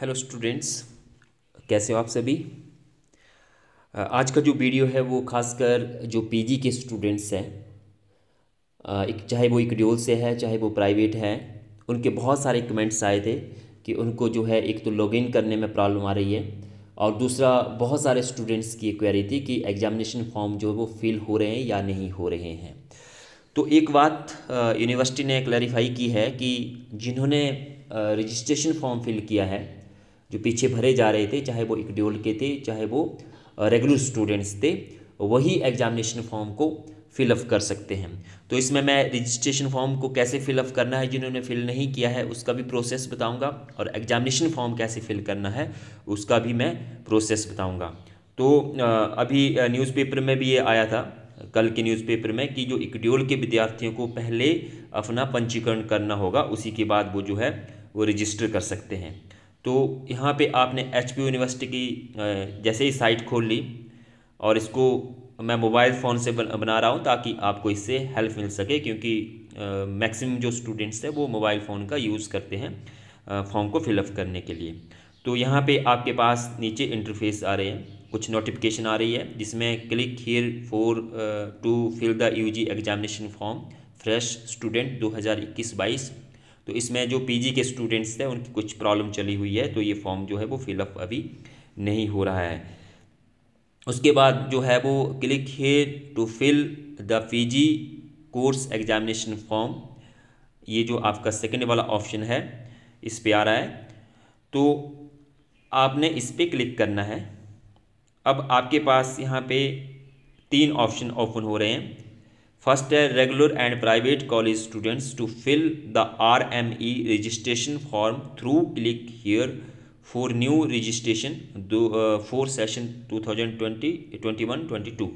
hello students कैसे हो आप सभी आज का जो वीडियो है वो खासकर जो पीजी के स्टूडेंट्स हैं एक चाहे वो इकड्योल से है चाहे वो प्राइवेट हैं उनके बहुत सारे कमेंट्स आए थे कि उनको जो है एक तो लॉगिन करने में प्रॉब्लम आ रही है और दूसरा बहुत सारे स्टूडेंट्स की क्वेरी थी कि एग्जामिनेशन फॉर्म जो है वो फिल हो रहे हैं या नहीं हो रहे हैं तो एक बात यूनिवर्सिटी ने क्लैरिफाई की है कि जिन्होंने रजिस्ट्रेशन फॉर्म फिल किया है जो पीछे भरे जा रहे थे चाहे वो इकड्योल के थे चाहे वो रेगुलर स्टूडेंट्स थे वही एग्जामिनेशन फॉर्म को फिलअप कर सकते हैं तो इसमें मैं रजिस्ट्रेशन फॉर्म को कैसे फिलअप करना है जिन्होंने फिल नहीं किया है उसका भी प्रोसेस बताऊंगा और एग्जामिनेशन फॉर्म कैसे फिल करना है उसका भी मैं प्रोसेस बताऊंगा तो अभी न्यूज़पेपर में भी ये आया था कल के न्यूज़पेपर में कि जो इकड्योल के विद्यार्थियों को पहले अपना पंजीकरण करना होगा उसी के बाद वो जो है वो रजिस्टर कर सकते हैं तो यहाँ पे आपने एच यूनिवर्सिटी की जैसे ही साइट खोल ली और इसको मैं मोबाइल फ़ोन से बना रहा हूँ ताकि आपको इससे हेल्प मिल सके क्योंकि मैक्सिमम जो स्टूडेंट्स हैं वो मोबाइल फ़ोन का यूज़ करते हैं फॉर्म को फिलअप करने के लिए तो यहाँ पे आपके पास नीचे इंटरफेस आ रहे हैं कुछ नोटिफिकेशन आ रही है जिसमें click here for to fill the U examination form fresh student दो हज़ार तो इसमें जो पीजी के स्टूडेंट्स थे उनकी कुछ प्रॉब्लम चली हुई है तो ये फॉर्म जो है वो फिलअप अभी नहीं हो रहा है उसके बाद जो है वो क्लिक है to fill the PG course examination form ये जो आपका सेकेंड वाला ऑप्शन है इस पर आ रहा है तो आपने इस पर क्लिक करना है अब आपके पास यहाँ पे तीन ऑप्शन ओपन हो रहे हैं फर्स्ट है regular and private college students to fill the R M E registration form through click here for new registration दो for session two thousand twenty twenty one twenty two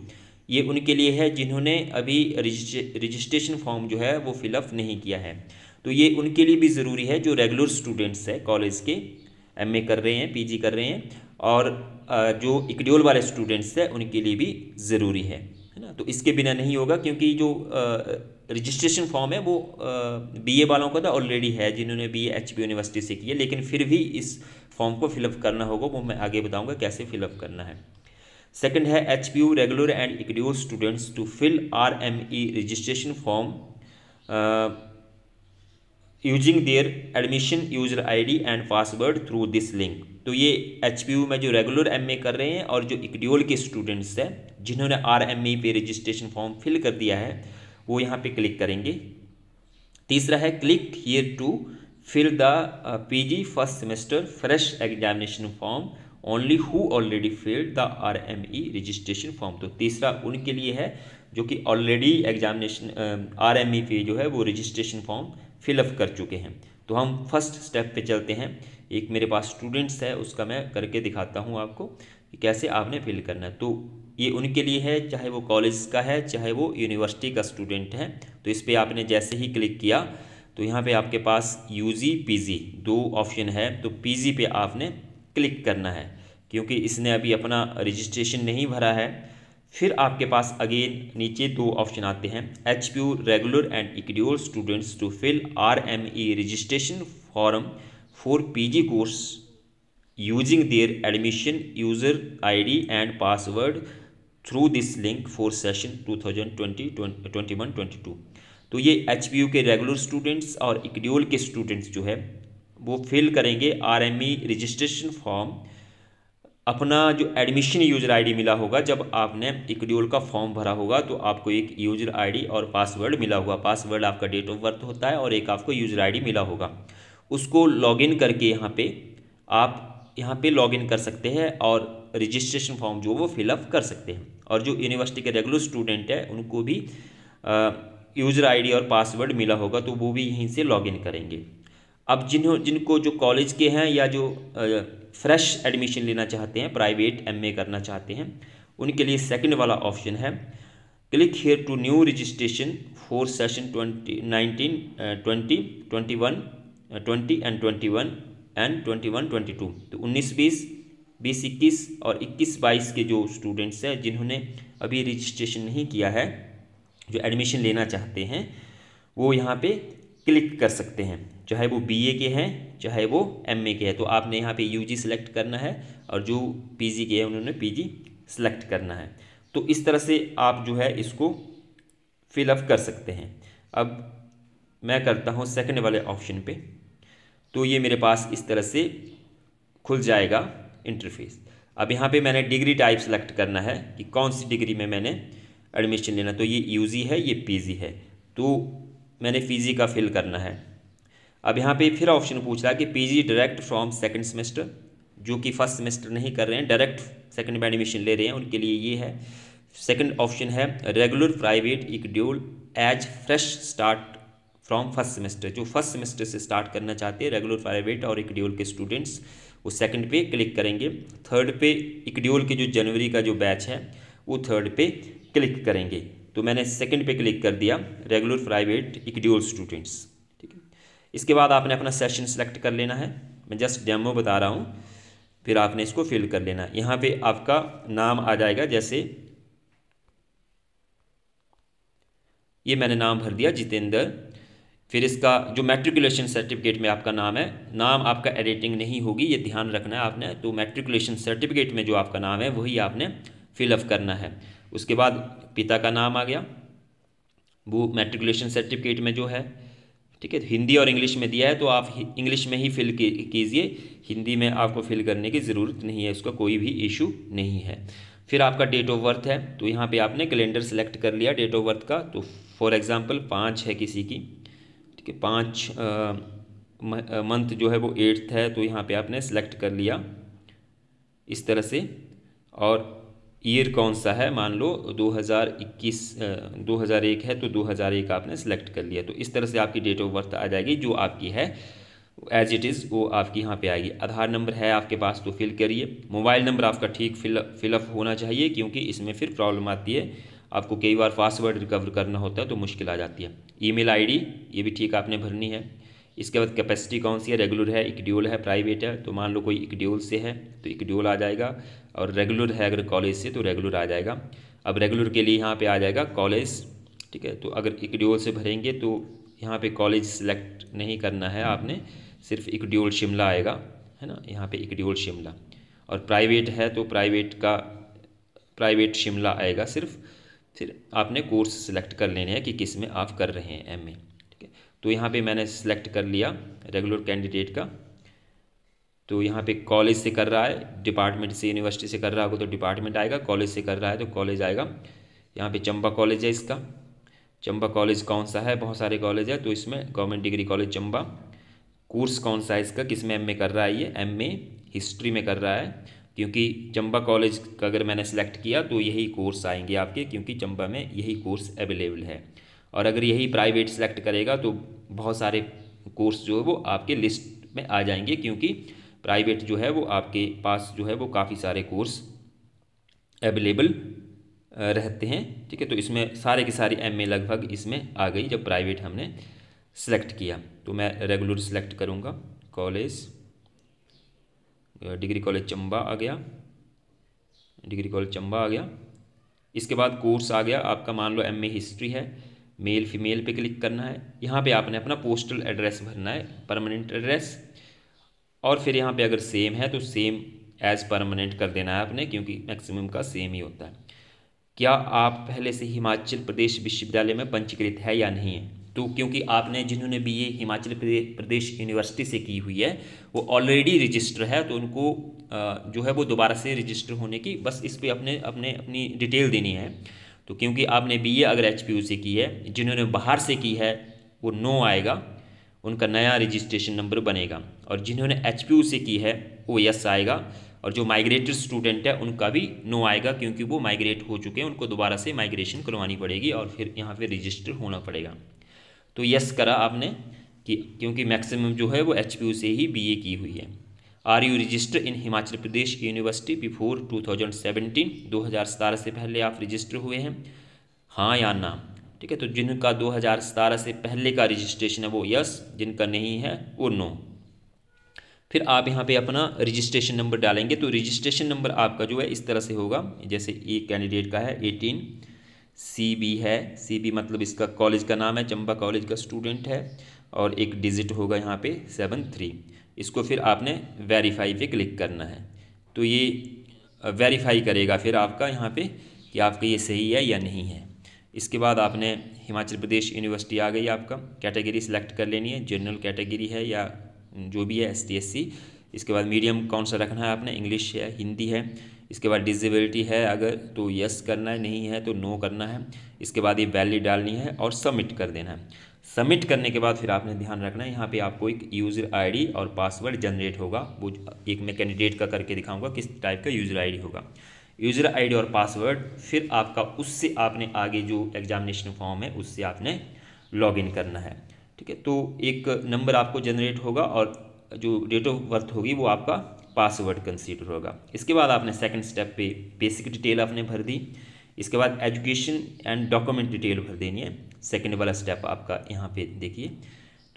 ये उनके लिए है जिन्होंने अभी रजिस्ट्रेशन फॉर्म जो है वो फिलअप नहीं किया है तो ये उनके लिए भी ज़रूरी है जो रेगुलर स्टूडेंट्स है कॉलेज के एमए कर रहे हैं पीजी कर रहे हैं और जो इकडियोल वाले स्टूडेंट्स हैं उनके लिए भी ज़रूरी है है ना तो इसके बिना नहीं होगा क्योंकि जो रजिस्ट्रेशन फॉर्म है वो बीए वालों का तो ऑलरेडी है जिन्होंने बी एच बी यूनिवर्सिटी से किया लेकिन फिर भी इस फॉर्म को फिलअप करना होगा वो मैं आगे बताऊंगा कैसे फिलअप करना है सेकंड है H P U regular and ICDEOL students to fill R M E registration form using their admission user I D and password through this link तो ये एच में जो रेगुलर एम कर रहे हैं और जो इकडियोल के स्टूडेंट्स हैं जिन्होंने आर एम पे रजिस्ट्रेशन फॉर्म फिल कर दिया है वो यहाँ पे क्लिक करेंगे तीसरा है click here to fill the PG first semester fresh examination form only who already filled the R M E registration form तो तीसरा उनके लिए है जो कि already examination R M E पे जो है वो रजिस्ट्रेशन फॉर्म फिलअप कर चुके हैं तो हम फर्स्ट स्टेप पे चलते हैं एक मेरे पास स्टूडेंट्स है उसका मैं करके दिखाता हूँ आपको कि कैसे आपने फिल करना है तो ये उनके लिए है चाहे वो कॉलेज का है चाहे वो यूनिवर्सिटी का स्टूडेंट है तो इस पर आपने जैसे ही क्लिक किया तो यहाँ पे आपके पास यू जी पी जी दो ऑप्शन है तो पी जी पे आपने क्लिक करना है क्योंकि इसने अभी अपना रजिस्ट्रेशन नहीं भरा है फिर आपके पास अगेन नीचे दो ऑप्शन आते हैं H P U regular and ICDEOL students to fill R M E registration form course using for PG course using and password through this link password session two thousand twenty twenty one twenty two तो ये H P U के regular students और ICDEOL के students जो है वो fill करेंगे R M E registration form अपना जो एडमिशन यूज़र आई डी मिला होगा जब आपने इकड्योल का फॉर्म भरा होगा तो आपको एक यूज़र आई डी और पासवर्ड मिला होगा पासवर्ड आपका डेट ऑफ बर्थ होता है और एक आपको यूज़र आई डी मिला होगा उसको लॉगिन करके यहाँ पे आप यहाँ पे लॉगिन कर सकते हैं और रजिस्ट्रेशन फॉर्म जो वो फिलअप कर सकते हैं और जो यूनिवर्सिटी के रेगुलर स्टूडेंट हैं उनको भी यूज़र आईडी और पासवर्ड मिला होगा तो वो भी यहीं से लॉगिन करेंगे अब जिन्हों जिनको जो कॉलेज के हैं या जो फ्रेश एडमिशन लेना चाहते हैं प्राइवेट एम करना चाहते हैं उनके लिए सेकेंड वाला ऑप्शन है click here to new registration for session twenty nineteen twenty twenty one twenty and twenty one and twenty one twenty two तो उन्नीस बीस बीस इक्कीस और इक्कीस बाईस के जो स्टूडेंट्स हैं जिन्होंने अभी रजिस्ट्रेशन नहीं किया है जो एडमिशन लेना चाहते हैं वो यहाँ पे क्लिक कर सकते हैं चाहे वो बीए के हैं चाहे वो एमए के हैं तो आपने यहाँ पे यूजी सेलेक्ट करना है और जो पीजी के हैं उन्होंने पीजी सेलेक्ट करना है तो इस तरह से आप जो है इसको फिलअप कर सकते हैं अब मैं करता हूँ सेकंड वाले ऑप्शन पे तो ये मेरे पास इस तरह से खुल जाएगा इंटरफेस अब यहाँ पे मैंने डिग्री टाइप सेलेक्ट करना है कि कौन सी डिग्री में मैंने एडमिशन लेना तो ये यू है ये पी है तो मैंने पी का फिल करना है अब यहाँ पे फिर ऑप्शन पूछ रहा है कि P direct from second semester जो कि फर्स्ट सेमेस्टर नहीं कर रहे हैं डायरेक्ट सेकेंड में एडमिशन ले रहे हैं उनके लिए ये है सेकेंड ऑप्शन है regular private ICDEOL as fresh start from first semester जो फर्स्ट सेमेस्टर से स्टार्ट करना चाहते हैं रेगुलर प्राइवेट और इकड्यूल के स्टूडेंट्स वो सेकंड पे क्लिक करेंगे थर्ड पे इकड्यूल के जो जनवरी का जो बैच है वो थर्ड पे क्लिक करेंगे तो मैंने सेकंड पे क्लिक कर दिया रेगुलर प्राइवेट इकड्यूल स्टूडेंट्स ठीक है इसके बाद आपने अपना सेशन सेलेक्ट कर लेना है मैं जस्ट डेमो बता रहा हूँ फिर आपने इसको फिल कर लेना यहाँ पर आपका नाम आ जाएगा जैसे ये मैंने नाम भर दिया जितेंद्र फिर इसका जो मेट्रिकुलेशन सर्टिफिकेट में आपका नाम है नाम आपका एडिटिंग नहीं होगी ये ध्यान रखना है आपने तो मैट्रिकुलेशन सर्टिफिकेट में जो आपका नाम है वही आपने फिलअप करना है उसके बाद पिता का नाम आ गया वो मेट्रिकुलेशन सर्टिफिकेट में जो है ठीक है हिंदी और इंग्लिश में दिया है तो आप इंग्लिश में ही फिल कीजिए हिंदी में आपको फिल करने की ज़रूरत नहीं है उसका कोई भी इशू नहीं है फिर आपका डेट ऑफ बर्थ है तो यहाँ पे आपने कैलेंडर सेलेक्ट कर लिया डेट ऑफ बर्थ का तो फॉर एग्ज़ाम्पल पाँच है किसी की ठीक है पाँच मंथ जो है वो एट्थ है तो यहाँ पे आपने सेलेक्ट कर लिया इस तरह से और ईयर कौन सा है मान लो 2021 2001 है तो 2001 आपने सेलेक्ट कर लिया तो इस तरह से आपकी डेट ऑफ बर्थ आ जाएगी जो आपकी है एज इट इज़ वो आपकी यहाँ पे आएगी आधार नंबर है आपके पास तो फिल करिए मोबाइल नंबर आपका ठीक फिल फिलअप होना चाहिए क्योंकि इसमें फिर प्रॉब्लम आती है आपको कई बार पासवर्ड रिकवर करना होता है तो मुश्किल आ जाती है ईमेल आईडी ये भी ठीक आपने भरनी है इसके बाद कैपेसिटी कौन सी है रेगुलर है इकड्यूल है प्राइवेट है तो मान लो कोई इकड्यूल से है तो इकड्यूल आ जाएगा और रेगुलर है अगर कॉलेज से तो रेगुलर आ जाएगा अब रेगुलर के लिए यहाँ पे आ जाएगा कॉलेज ठीक है तो अगर इकड्यूल से भरेंगे तो यहाँ पे कॉलेज सेलेक्ट नहीं करना है आपने सिर्फ इकड्यूल शिमला आएगा है ना यहाँ पर इकड्यूल शिमला और प्राइवेट है तो प्राइवेट का प्राइवेट शिमला आएगा सिर्फ फिर आपने कोर्स सेलेक्ट कर लेने हैं कि किस में आप कर रहे हैं एम ठीक है तो यहाँ पे मैंने सेलेक्ट कर लिया रेगुलर कैंडिडेट का तो यहाँ पे कॉलेज से कर रहा है डिपार्टमेंट से यूनिवर्सिटी से कर रहा होगा तो डिपार्टमेंट आएगा कॉलेज से कर रहा है तो कॉलेज आएगा यहाँ पे चंबा कॉलेज है इसका चंबा कॉलेज कौन सा है बहुत सारे कॉलेज है तो इसमें government degree college Chamba course कौन सा है इसका किस में एम कर रहा है ये एम हिस्ट्री में कर रहा है क्योंकि चंबा कॉलेज का अगर मैंने सेलेक्ट किया तो यही कोर्स आएंगे आपके क्योंकि चंबा में यही कोर्स अवेलेबल है और अगर यही प्राइवेट सेलेक्ट करेगा तो बहुत सारे कोर्स जो है वो आपके लिस्ट में आ जाएंगे क्योंकि प्राइवेट जो है वो आपके पास जो है वो काफ़ी सारे कोर्स अवेलेबल रहते हैं ठीक है तो इसमें सारे के सारे एम लगभग इसमें आ गई जब प्राइवेट हमने सेलेक्ट किया तो मैं रेगुलर सेलेक्ट करूँगा कॉलेज डिग्री कॉलेज चंबा आ गया डिग्री कॉलेज चंबा आ गया इसके बाद कोर्स आ गया आपका मान लो एम ए हिस्ट्री है मेल फीमेल पे क्लिक करना है यहाँ पे आपने अपना पोस्टल एड्रेस भरना है परमानेंट एड्रेस और फिर यहाँ पे अगर सेम है तो सेम एज परमानेंट कर देना है आपने क्योंकि मैक्सिमम का सेम ही होता है क्या आप पहले से हिमाचल प्रदेश विश्वविद्यालय में पंजीकृत है या नहीं है तो क्योंकि आपने जिन्होंने B A Himachal Pradesh university से की हुई है वो ऑलरेडी रजिस्टर है तो उनको जो है वो दोबारा से रजिस्टर होने की बस इस पर अपने अपने अपनी डिटेल देनी है तो क्योंकि आपने बी ए अगर एच से की है जिन्होंने बाहर से की है वो नो आएगा उनका नया रजिस्ट्रेशन नंबर बनेगा और जिन्होंने एच से की है वो यस आएगा और जो माइग्रेटेड स्टूडेंट है उनका भी नो आएगा क्योंकि वो माइग्रेट हो चुके हैं उनको दोबारा से माइग्रेशन करवानी पड़ेगी और फिर यहाँ पे रजिस्टर होना पड़ेगा तो यस करा आपने कि क्योंकि मैक्सिमम जो है वो एच से ही बी की हुई है are you register in Himachal Pradesh university before 2017 2017 से पहले आप रजिस्टर हुए हैं हाँ या ना ठीक है तो जिनका 2017 से पहले का रजिस्ट्रेशन है वो यस जिनका नहीं है वो नो फिर आप यहाँ पे अपना रजिस्ट्रेशन नंबर डालेंगे तो रजिस्ट्रेशन नंबर आपका जो है इस तरह से होगा जैसे एक कैंडिडेट का है एटीन सी बी है सी बी मतलब इसका कॉलेज का नाम है चंबा कॉलेज का स्टूडेंट है और एक डिजिट होगा यहाँ पे सेवन थ्री इसको फिर आपने वेरीफाई पे क्लिक करना है तो ये वेरीफाई करेगा फिर आपका यहाँ पे कि आपका ये सही है या नहीं है इसके बाद आपने हिमाचल प्रदेश यूनिवर्सिटी आ गई आपका कैटेगरी सेलेक्ट कर लेनी है जनरल कैटेगरी है या जो भी है एस इसके बाद मीडियम कौन सा रखना है आपने इंग्लिश है हिंदी है इसके बाद डिजेबिलिटी है अगर तो यस करना है नहीं है तो नो करना है इसके बाद ये वैलिड डालनी है और सबमिट कर देना है सबमिट करने के बाद फिर आपने ध्यान रखना है यहाँ पे आपको एक यूज़र आईडी और पासवर्ड जनरेट होगा वो एक मैं कैंडिडेट का करके दिखाऊंगा किस टाइप का यूज़र आईडी होगा यूज़र आईडी और पासवर्ड फिर आपका उससे आपने आगे जो एग्जामिनेशन फॉर्म है उससे आपने लॉगिन करना है ठीक है तो एक नंबर आपको जनरेट होगा और जो डेट ऑफ बर्थ होगी वो आपका पासवर्ड कंसीडर होगा इसके बाद आपने सेकंड स्टेप पे बेसिक डिटेल आपने भर दी इसके बाद एजुकेशन एंड डॉक्यूमेंट डिटेल भर देनी है सेकेंड वाला स्टेप आपका यहाँ पे देखिए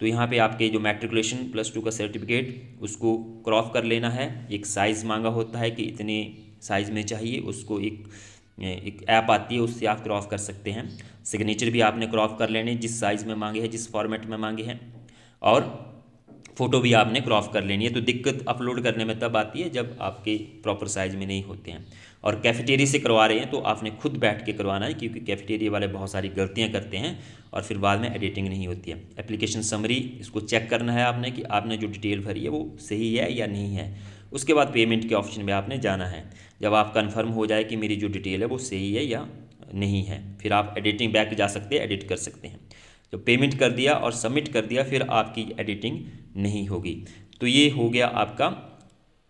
तो यहाँ पे आपके जो मैट्रिकुलेशन प्लस टू का सर्टिफिकेट उसको क्रॉप कर लेना है एक साइज़ मांगा होता है कि इतने साइज़ में चाहिए उसको एक एक ऐप आती है उससे आप क्रॉप कर सकते हैं सिग्नेचर भी आपने क्रॉप कर लेने जिस साइज़ में मांगे हैं जिस फॉर्मेट में मांगे हैं और फ़ोटो भी आपने क्रॉप कर लेनी है तो दिक्कत अपलोड करने में तब आती है जब आपके प्रॉपर साइज़ में नहीं होते हैं और कैफेटेरिया से करवा रहे हैं तो आपने खुद बैठ के करवाना है क्योंकि कैफेटेरिया वाले बहुत सारी गलतियाँ करते हैं और फिर बाद में एडिटिंग नहीं होती है एप्लीकेशन समरी इसको चेक करना है आपने कि आपने जो डिटेल भरी है वो सही है या नहीं है उसके बाद पेमेंट के ऑप्शन में आपने जाना है जब आप कन्फर्म हो जाए कि मेरी जो डिटेल है वो सही है या नहीं है फिर आप एडिटिंग बैक जा सकते हैं एडिट कर सकते हैं तो पेमेंट कर दिया और सबमिट कर दिया फिर आपकी एडिटिंग नहीं होगी तो ये हो गया आपका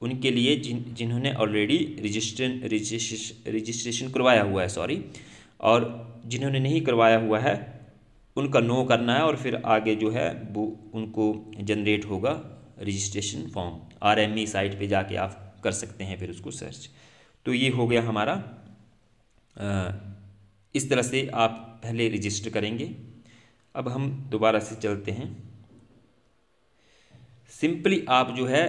उनके लिए जिन जिन्होंने ऑलरेडी रजिस्ट्रेशन रजिस्ट्रेशन करवाया हुआ है सॉरी और जिन्होंने नहीं करवाया हुआ है उनका नो करना है और फिर आगे जो है वो उनको जनरेट होगा रजिस्ट्रेशन फॉर्म आरएमई साइट पे जाके आप कर सकते हैं फिर उसको सर्च तो ये हो गया हमारा इस तरह से आप पहले रजिस्टर करेंगे अब हम दोबारा से चलते हैं सिंपली आप जो है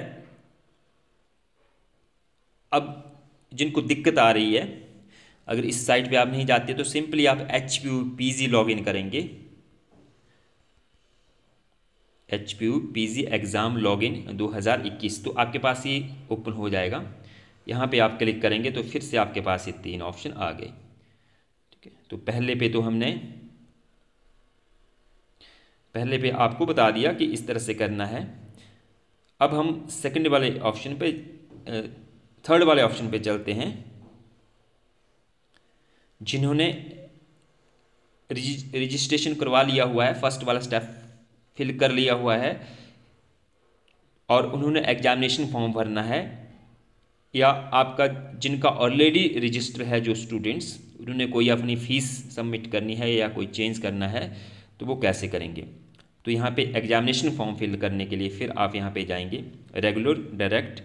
अब जिनको दिक्कत आ रही है अगर इस साइट पे आप नहीं जाते तो सिंपली आप H P U P G log in करेंगे H P U P G exam log in दो हज़ार इक्कीस तो आपके पास ये ओपन हो जाएगा यहाँ पे आप क्लिक करेंगे तो फिर से आपके पास ये तीन ऑप्शन आ गए ठीक है तो पहले पे तो हमने पहले पे आपको बता दिया कि इस तरह से करना है अब हम सेकंड वाले ऑप्शन पे थर्ड वाले ऑप्शन पे चलते हैं जिन्होंने रजिस्ट्रेशन करवा लिया हुआ है फर्स्ट वाला स्टेप फिल कर लिया हुआ है और उन्होंने एग्जामिनेशन फॉर्म भरना है या आपका जिनका ऑलरेडी रजिस्टर है जो स्टूडेंट्स उन्होंने कोई अपनी फ़ीस सबमिट करनी है या कोई चेंज करना है तो वो कैसे करेंगे तो यहाँ पे एग्जामिनेशन फॉर्म फिल करने के लिए फिर आप यहाँ पे जाएंगे रेगुलर डायरेक्ट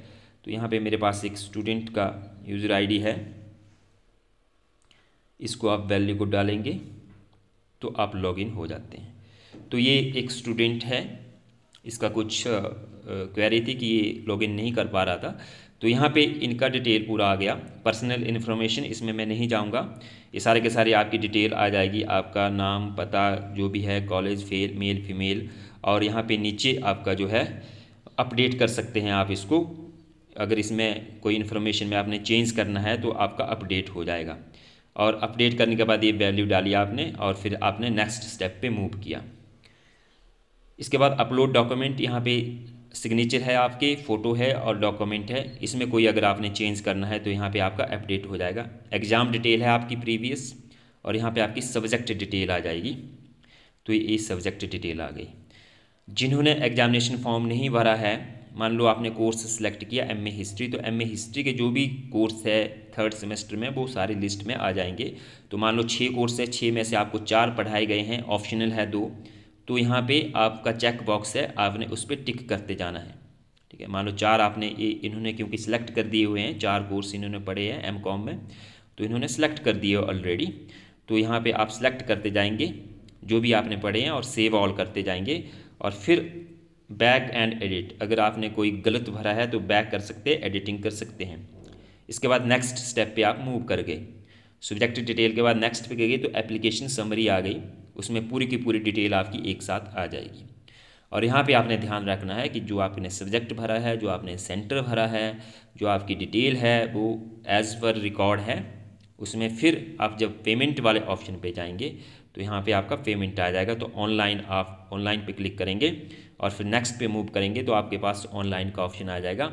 तो यहाँ पे मेरे पास एक स्टूडेंट का यूज़र आईडी है इसको आप वैल्यू को डालेंगे तो आप लॉगिन हो जाते हैं तो ये एक स्टूडेंट है इसका कुछ क्वेरी थी कि ये लॉगिन नहीं कर पा रहा था तो यहाँ पे इनका डिटेल पूरा आ गया पर्सनल इन्फॉर्मेशन इसमें मैं नहीं जाऊँगा ये सारे के सारे आपकी डिटेल आ जाएगी आपका नाम पता जो भी है कॉलेज फेल मेल फीमेल और यहाँ पे नीचे आपका जो है अपडेट कर सकते हैं आप इसको अगर इसमें कोई इन्फॉर्मेशन में आपने चेंज करना है तो आपका अपडेट हो जाएगा और अपडेट करने के बाद ये वैल्यू डाली आपने और फिर आपने नेक्स्ट स्टेप पे मूव किया इसके बाद अपलोड डॉक्यूमेंट यहाँ पे सिग्नेचर है आपके फ़ोटो है और डॉक्यूमेंट है इसमें कोई अगर आपने चेंज करना है तो यहाँ पे आपका अपडेट हो जाएगा एग्ज़ाम डिटेल है आपकी प्रीवियस और यहाँ पे आपकी सब्जेक्ट डिटेल आ जाएगी तो ये सब्जेक्ट डिटेल आ गई जिन्होंने एग्जामिनेशन फॉर्म नहीं भरा है मान लो आपने कोर्स सेलेक्ट किया एम ए हिस्ट्री तो एम ए हिस्ट्री के जो भी कोर्स है थर्ड सेमेस्टर में वो सारे लिस्ट में आ जाएंगे तो मान लो छः कोर्स है छः में से आपको चार पढ़ाए गए हैं ऑप्शनल है दो तो यहाँ पे आपका चेक बॉक्स है आपने उस पर टिक करते जाना है ठीक है मान लो चार आपने इन्होंने क्योंकि सिलेक्ट कर दिए हुए हैं चार कोर्स इन्होंने पढ़े हैं एम कॉम में तो इन्होंने सेलेक्ट कर दिए ऑलरेडी तो यहाँ पे आप सेलेक्ट करते जाएंगे जो भी आपने पढ़े हैं और सेव ऑल करते जाएंगे और फिर बैक एंड एडिट अगर आपने कोई गलत भरा है तो बैक कर सकते एडिटिंग कर सकते हैं इसके बाद नेक्स्ट स्टेप पे आप मूव कर गए सब्जेक्ट डिटेल के बाद नेक्स्ट पे गई तो एप्लीकेशन समरी आ गई उसमें पूरी की पूरी डिटेल आपकी एक साथ आ जाएगी और यहाँ पे आपने ध्यान रखना है कि जो आपने सब्जेक्ट भरा है जो आपने सेंटर भरा है जो आपकी डिटेल है वो एज़ पर रिकॉर्ड है उसमें फिर आप जब पेमेंट वाले ऑप्शन पे जाएंगे तो यहाँ पे आपका पेमेंट आ जाएगा तो ऑनलाइन आप ऑनलाइन पे क्लिक करेंगे और फिर नेक्स्ट पे मूव करेंगे तो आपके पास ऑनलाइन का ऑप्शन आ जाएगा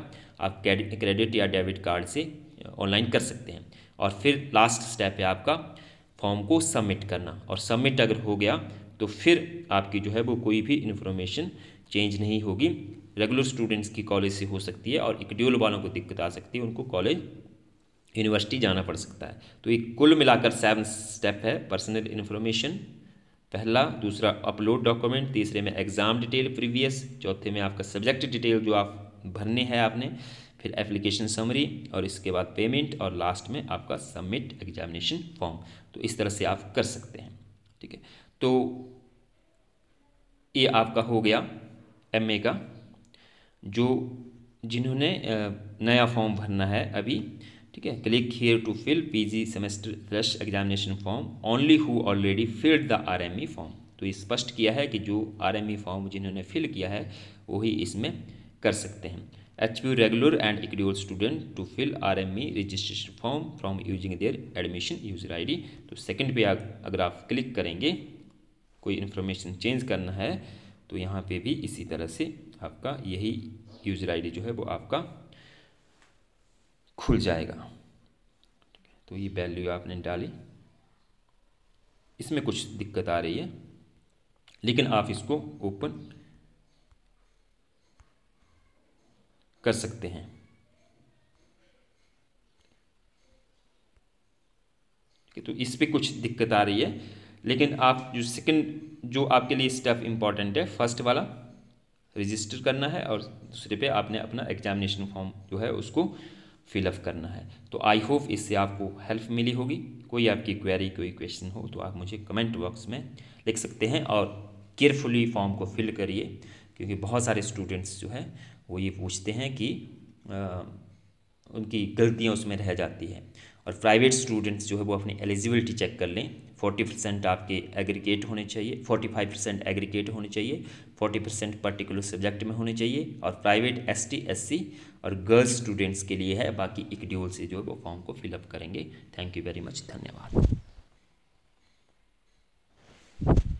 आप क्रेडिट या डेबिट कार्ड से ऑनलाइन कर सकते हैं और फिर लास्ट स्टेप है आपका फॉर्म को सबमिट करना और सबमिट अगर हो गया तो फिर आपकी जो है वो कोई भी इन्फॉर्मेशन चेंज नहीं होगी रेगुलर स्टूडेंट्स की कॉलेज से हो सकती है और इकड्यूल वालों को दिक्कत आ सकती है उनको कॉलेज यूनिवर्सिटी जाना पड़ सकता है तो ये कुल मिलाकर सेवन स्टेप है पर्सनल इन्फॉर्मेशन पहला दूसरा अपलोड डॉक्यूमेंट तीसरे में एग्ज़ाम डिटेल प्रीवियस चौथे में आपका सब्जेक्ट डिटेल जो आप भरने हैं आपने फिर एप्लीकेशन समरी और इसके बाद पेमेंट और लास्ट में आपका सबमिट एग्जामिनेशन फॉर्म तो इस तरह से आप कर सकते हैं ठीक है तो ये आपका हो गया एमए का जो जिन्होंने नया फॉर्म भरना है अभी ठीक है click here to fill PG semester fresh examination form only who already filled the RME form तो ये स्पष्ट किया है कि जो आरएमई फॉर्म e जिन्होंने फिल किया है वही इसमें कर सकते हैं H P regular and ICDEOL student to fill R M E registration form from using their admission user I D तो सेकेंड पे अगर आप क्लिक करेंगे कोई इन्फॉर्मेशन चेंज करना है तो यहाँ पे भी इसी तरह से आपका यही यूजर आई डी जो है वो आपका खुल जाएगा तो ये वैल्यू आपने डाली इसमें कुछ दिक्कत आ रही है लेकिन आप इसको ओपन कर सकते हैं तो इस पर कुछ दिक्कत आ रही है लेकिन आप जो सेकंड जो आपके लिए स्टेप इम्पॉर्टेंट है फर्स्ट वाला रजिस्टर करना है और दूसरे पे आपने अपना एग्जामिनेशन फॉर्म जो है उसको फिलअप करना है तो आई होप इससे आपको हेल्प मिली होगी कोई आपकी क्वेरी कोई क्वेश्चन हो तो आप मुझे कमेंट बॉक्स में लिख सकते हैं और केयरफुली फॉर्म को फिल करिए क्योंकि बहुत सारे स्टूडेंट्स जो है वो ये पूछते हैं कि आ, उनकी गलतियाँ उसमें रह जाती हैं और प्राइवेट स्टूडेंट्स जो है वो अपनी एलिजिबिलिटी चेक कर लें फोर्टी परसेंट आपके एग्रीगेट होने चाहिए फोर्टी फाइव परसेंट एग्रीगेट होने चाहिए फोर्टी परसेंट पर्टिकुलर सब्जेक्ट में होने चाहिए और private S T S C और गर्ल्स स्टूडेंट्स के लिए है बाकी इकड्यूल से जो है वो फॉर्म को फिलअप करेंगे थैंक यू वेरी मच धन्यवाद